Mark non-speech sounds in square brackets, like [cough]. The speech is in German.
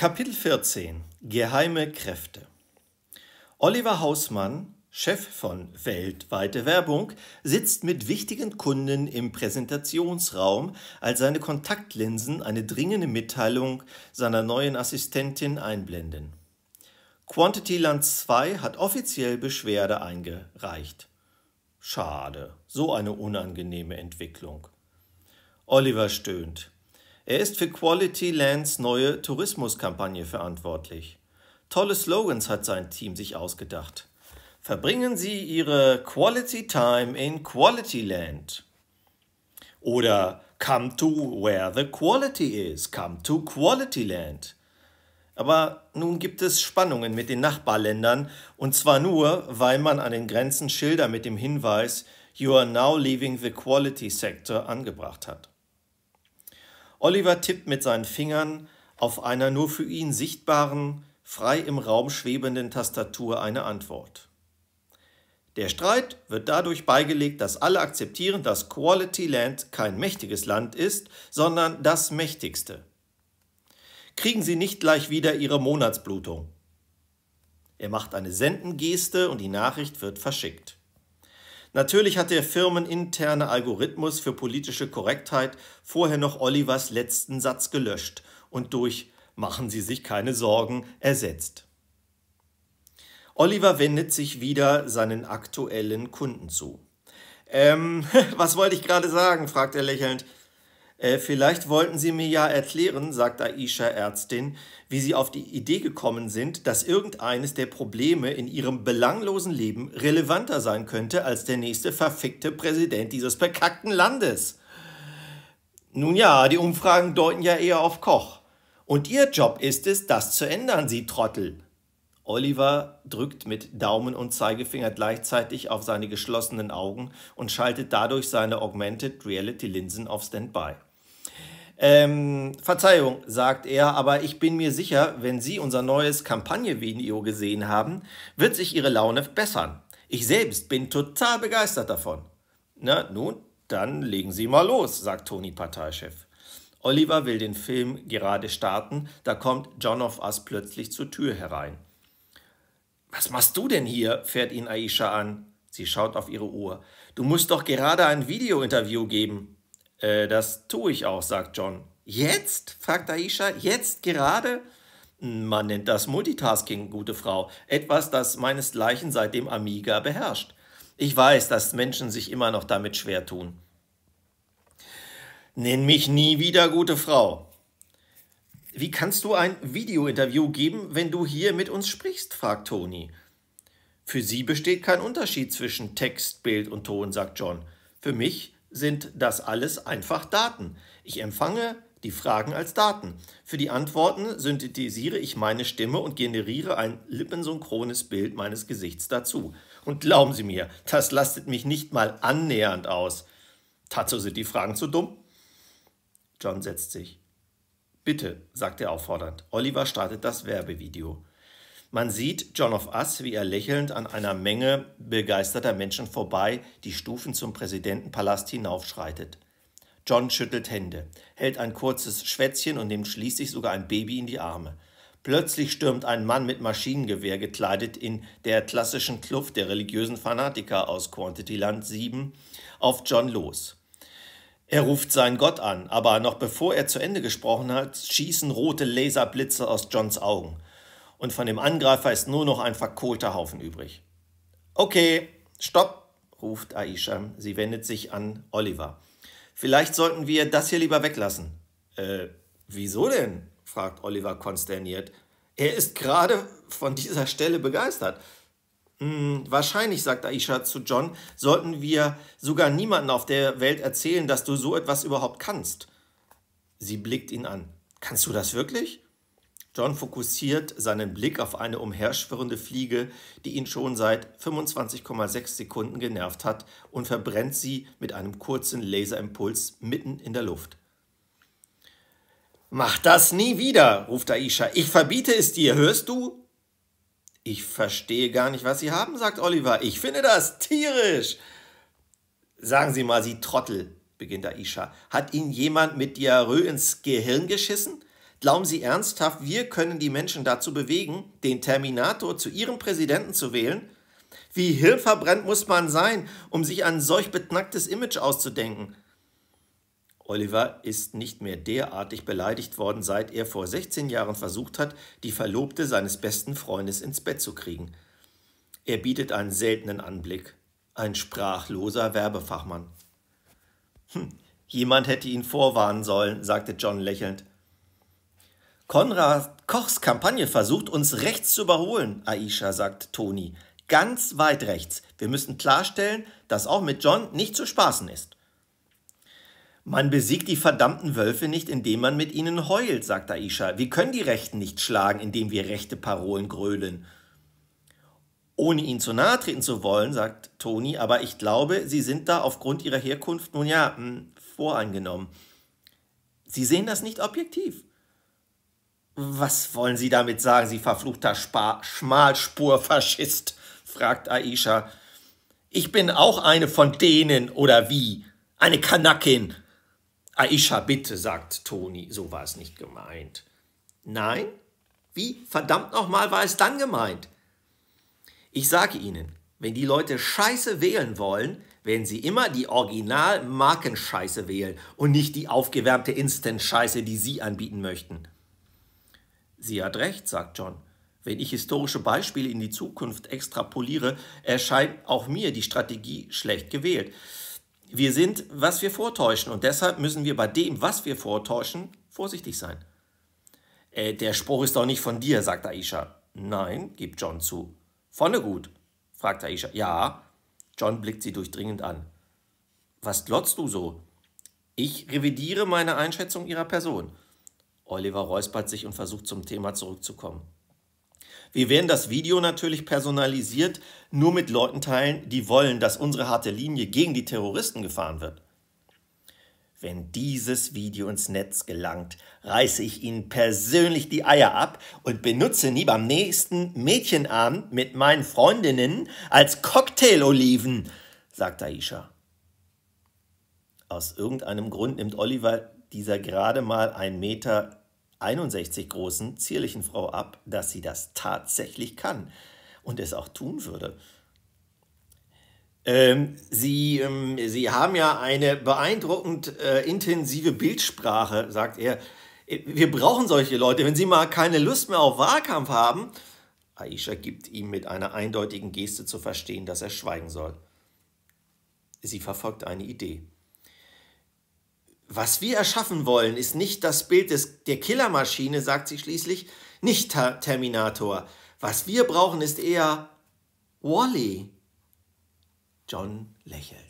Kapitel 14 Geheime Kräfte Oliver Hausmann, Chef von Weltweite Werbung, sitzt mit wichtigen Kunden im Präsentationsraum, als seine Kontaktlinsen eine dringende Mitteilung seiner neuen Assistentin einblenden. Quantity Land 2 hat offiziell Beschwerde eingereicht. Schade, so eine unangenehme Entwicklung. Oliver stöhnt. Er ist für Quality Lands neue Tourismuskampagne verantwortlich. Tolle Slogans hat sein Team sich ausgedacht. Verbringen Sie Ihre Quality Time in Quality Land. Oder Come to where the quality is. Come to Quality Land. Aber nun gibt es Spannungen mit den Nachbarländern und zwar nur, weil man an den Grenzen Schilder mit dem Hinweis You are now leaving the quality sector angebracht hat. Oliver tippt mit seinen Fingern auf einer nur für ihn sichtbaren, frei im Raum schwebenden Tastatur eine Antwort. Der Streit wird dadurch beigelegt, dass alle akzeptieren, dass Quality Land kein mächtiges Land ist, sondern das mächtigste. Kriegen Sie nicht gleich wieder Ihre Monatsblutung. Er macht eine Sendengeste und die Nachricht wird verschickt. Natürlich hat der firmeninterne Algorithmus für politische Korrektheit vorher noch Olivers letzten Satz gelöscht und durch Machen Sie sich keine Sorgen ersetzt. Oliver wendet sich wieder seinen aktuellen Kunden zu. Ähm, [laughs] was wollte ich gerade sagen? fragt er lächelnd. Äh, vielleicht wollten Sie mir ja erklären, sagt Aisha Ärztin, wie Sie auf die Idee gekommen sind, dass irgendeines der Probleme in Ihrem belanglosen Leben relevanter sein könnte als der nächste verfickte Präsident dieses bekackten Landes. Nun ja, die Umfragen deuten ja eher auf Koch. Und Ihr Job ist es, das zu ändern, Sie Trottel. Oliver drückt mit Daumen und Zeigefinger gleichzeitig auf seine geschlossenen Augen und schaltet dadurch seine Augmented Reality Linsen auf Standby. Ähm, Verzeihung, sagt er, aber ich bin mir sicher, wenn Sie unser neues Kampagnenvideo gesehen haben, wird sich Ihre Laune bessern. Ich selbst bin total begeistert davon. Na, nun, dann legen Sie mal los, sagt Toni Parteichef. Oliver will den Film gerade starten, da kommt John of Us plötzlich zur Tür herein. Was machst du denn hier? fährt ihn Aisha an. Sie schaut auf ihre Uhr. Du musst doch gerade ein Videointerview geben. Äh, das tue ich auch, sagt John. Jetzt? fragt Aisha. Jetzt gerade? Man nennt das Multitasking, gute Frau. Etwas, das meinesgleichen seit dem Amiga beherrscht. Ich weiß, dass Menschen sich immer noch damit schwer tun. Nenn mich nie wieder gute Frau. Wie kannst du ein Videointerview geben, wenn du hier mit uns sprichst? fragt Toni. Für sie besteht kein Unterschied zwischen Text, Bild und Ton, sagt John. Für mich sind das alles einfach Daten. Ich empfange die Fragen als Daten. Für die Antworten synthetisiere ich meine Stimme und generiere ein lippensynchrones Bild meines Gesichts dazu. Und glauben Sie mir, das lastet mich nicht mal annähernd aus. Dazu sind die Fragen zu dumm? John setzt sich. Bitte, sagt er auffordernd. Oliver startet das Werbevideo. Man sieht John of Us, wie er lächelnd an einer Menge begeisterter Menschen vorbei die Stufen zum Präsidentenpalast hinaufschreitet. John schüttelt Hände, hält ein kurzes Schwätzchen und nimmt schließlich sogar ein Baby in die Arme. Plötzlich stürmt ein Mann mit Maschinengewehr gekleidet in der klassischen Kluft der religiösen Fanatiker aus Quantityland 7 auf John los. Er ruft seinen Gott an, aber noch bevor er zu Ende gesprochen hat, schießen rote Laserblitze aus Johns Augen und von dem Angreifer ist nur noch ein verkohlter Haufen übrig. Okay, stopp, ruft Aisha. Sie wendet sich an Oliver. Vielleicht sollten wir das hier lieber weglassen. Äh, wieso denn? fragt Oliver konsterniert. Er ist gerade von dieser Stelle begeistert. Hm, wahrscheinlich, sagt Aisha zu John, sollten wir sogar niemandem auf der Welt erzählen, dass du so etwas überhaupt kannst. Sie blickt ihn an. Kannst du das wirklich? John fokussiert seinen Blick auf eine umherschwirrende Fliege, die ihn schon seit 25,6 Sekunden genervt hat, und verbrennt sie mit einem kurzen Laserimpuls mitten in der Luft. Mach das nie wieder, ruft Aisha. Ich verbiete es dir, hörst du? Ich verstehe gar nicht, was Sie haben, sagt Oliver. Ich finde das tierisch. Sagen Sie mal, Sie Trottel, beginnt Aisha. Hat Ihnen jemand mit Diarrhoe ins Gehirn geschissen? Glauben Sie ernsthaft, wir können die Menschen dazu bewegen, den Terminator zu ihrem Präsidenten zu wählen? Wie hirnverbrannt muss man sein, um sich ein solch betnacktes Image auszudenken? Oliver ist nicht mehr derartig beleidigt worden, seit er vor 16 Jahren versucht hat, die Verlobte seines besten Freundes ins Bett zu kriegen. Er bietet einen seltenen Anblick. Ein sprachloser Werbefachmann. Hm, jemand hätte ihn vorwarnen sollen, sagte John lächelnd. Konrad Kochs Kampagne versucht, uns rechts zu überholen, Aisha, sagt Toni. Ganz weit rechts. Wir müssen klarstellen, dass auch mit John nicht zu spaßen ist. Man besiegt die verdammten Wölfe nicht, indem man mit ihnen heult, sagt Aisha. Wir können die Rechten nicht schlagen, indem wir rechte Parolen grölen. Ohne ihnen zu nahe treten zu wollen, sagt Toni, aber ich glaube, sie sind da aufgrund ihrer Herkunft nun ja, mh, hm, voreingenommen. Sie sehen das nicht objektiv. Was wollen Sie damit sagen, Sie verfluchter Spa Schmalspurfaschist? fragt Aisha. Ich bin auch eine von denen, oder wie? Eine Kanakin. Aisha, bitte, sagt Toni, so war es nicht gemeint. Nein? Wie verdammt nochmal war es dann gemeint? Ich sage Ihnen, wenn die Leute Scheiße wählen wollen, werden sie immer die Original-Markenscheiße wählen und nicht die aufgewärmte Instant-Scheiße, die Sie anbieten möchten. Sie hat recht, sagt John. Wenn ich historische Beispiele in die Zukunft extrapoliere, erscheint auch mir die Strategie schlecht gewählt. Wir sind, was wir vortäuschen und deshalb müssen wir bei dem, was wir vortäuschen, vorsichtig sein. Äh, der Spruch ist doch nicht von dir, sagt Aisha. Nein, gibt John zu. Vonne gut, fragt Aisha. Ja. John blickt sie durchdringend an. Was glotzt du so? Ich revidiere meine Einschätzung ihrer Person. Oliver räuspert sich und versucht zum Thema zurückzukommen. Wir werden das Video natürlich personalisiert nur mit Leuten teilen, die wollen, dass unsere harte Linie gegen die Terroristen gefahren wird. Wenn dieses Video ins Netz gelangt, reiße ich Ihnen persönlich die Eier ab und benutze nie beim nächsten Mädchenabend mit meinen Freundinnen als Cocktailoliven, sagt Aisha. Aus irgendeinem Grund nimmt Oliver dieser gerade mal einen Meter 61 großen, zierlichen Frau ab, dass sie das tatsächlich kann und es auch tun würde. Ähm, sie, ähm, sie haben ja eine beeindruckend äh, intensive Bildsprache, sagt er. Wir brauchen solche Leute. Wenn sie mal keine Lust mehr auf Wahlkampf haben, Aisha gibt ihm mit einer eindeutigen Geste zu verstehen, dass er schweigen soll. Sie verfolgt eine Idee. Was wir erschaffen wollen, ist nicht das Bild des, der Killermaschine, sagt sie schließlich, nicht Ta Terminator. Was wir brauchen, ist eher Wally. -E. John lächelt.